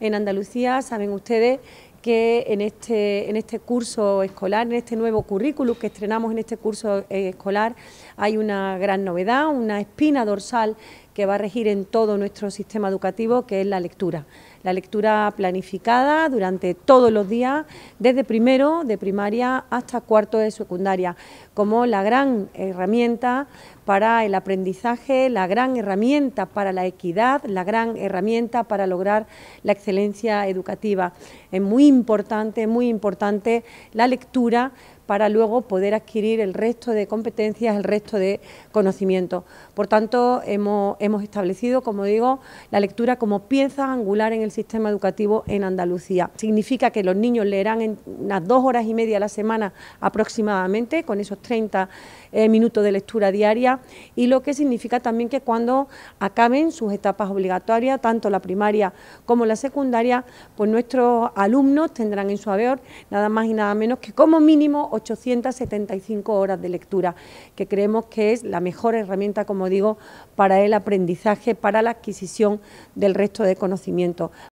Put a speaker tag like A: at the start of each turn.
A: en Andalucía, saben ustedes que en este, en este curso escolar, en este nuevo currículum que estrenamos en este curso eh, escolar, hay una gran novedad, una espina dorsal que va a regir en todo nuestro sistema educativo, que es la lectura. La lectura planificada durante todos los días, desde primero de primaria hasta cuarto de secundaria, como la gran herramienta para el aprendizaje, la gran herramienta para la equidad, la gran herramienta para lograr la excelencia educativa. Es muy importante, muy importante la lectura para luego poder adquirir el resto de competencias, el resto de conocimientos. Por tanto, hemos, establecido, como digo, la lectura como pieza angular en el sistema educativo en Andalucía. Significa que los niños leerán en unas dos horas y media a la semana aproximadamente, con esos 30 eh, minutos de lectura diaria, y lo que significa también que cuando acaben sus etapas obligatorias, tanto la primaria como la secundaria, pues nuestros alumnos tendrán en su haber nada más y nada menos que como mínimo 875 horas de lectura, que creemos que es la mejor herramienta, como digo, para el aprendizaje, para la adquisición del resto de conocimientos.